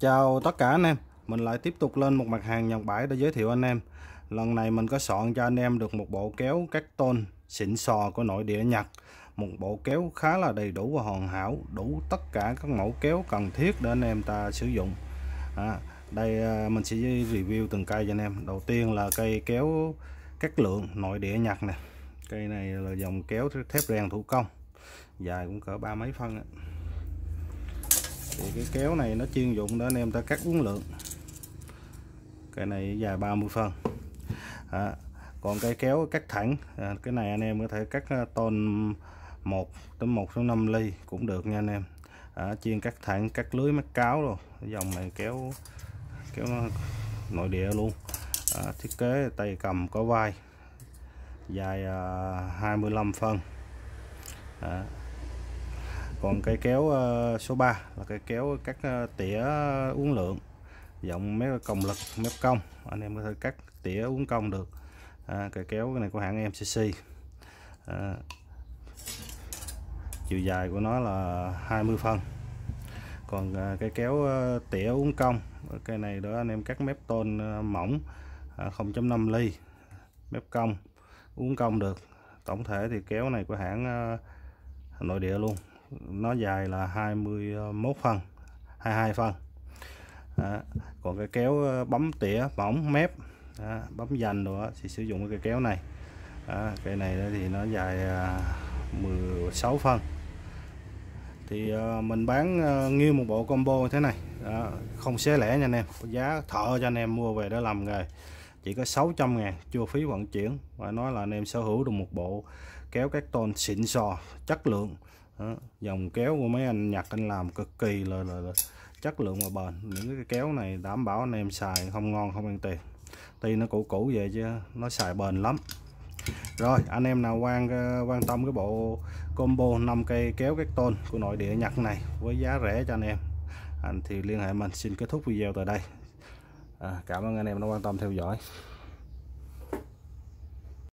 Chào tất cả anh em, mình lại tiếp tục lên một mặt hàng nhọc bãi để giới thiệu anh em. Lần này mình có soạn cho anh em được một bộ kéo các tôn xịn sò của nội địa Nhật. Một bộ kéo khá là đầy đủ và hoàn hảo, đủ tất cả các mẫu kéo cần thiết để anh em ta sử dụng. À, đây à, mình sẽ review từng cây cho anh em. Đầu tiên là cây kéo các lượng nội địa Nhật nè. Cây này là dòng kéo thép rèn thủ công, dài cũng cỡ ba mấy phân. Ấy thì cái kéo này nó chuyên dụng đó anh em ta cắt uống lượng cái này dài 30 phân à, còn cái kéo cắt thẳng à, cái này anh em có thể cắt à, tôn 1 tới 1 số 5 ly cũng được nha anh em à, chuyên cắt thẳng cắt lưới mắc cáo rồi dòng này kéo kéo nội địa luôn à, thiết kế tay cầm có vai dài à, 25 phân à, còn cây kéo ờ, số 3 là cây kéo cắt ờ, tỉa uống lượng rộng mép còng lực mép cong anh em có thể cắt tỉa uống cong được à, cây kéo này của hãng MCC à, chiều dài của nó là 20 phân còn ờ, cây kéo tỉa uống cong cây này đó anh em cắt mép tôn mỏng 0.5 à, ly mép cong uống cong được tổng thể thì kéo này của hãng nội địa luôn nó dài là 21 phân 22 phân à, còn cái kéo ờ, bấm tỉa bóng mép à, bấm dành nữa thì sử dụng cái kéo này à, cái này thì nó dài 16 ờ, phân thì ờ, mình bán nghiêu một bộ combo như thế này đó, không xé lẻ nha anh em giá thợ cho anh em mua về để làm nghề chỉ có 600 ngàn chưa phí vận chuyển và nói là anh em sở hữu được một bộ kéo các tôn xịn sò chất lượng đó. dòng kéo của mấy anh Nhật anh làm cực kỳ là, là, là chất lượng và bền những cái kéo này đảm bảo anh em xài không ngon không ăn tiền tuy nó cũ cũ vậy chứ nó xài bền lắm rồi anh em nào quan ờ, quan tâm cái bộ combo 5 cây kéo các tôn của nội địa Nhật này với giá rẻ cho anh em anh thì liên hệ mình xin kết thúc video tại đây à, cảm ơn anh em đã quan tâm theo dõi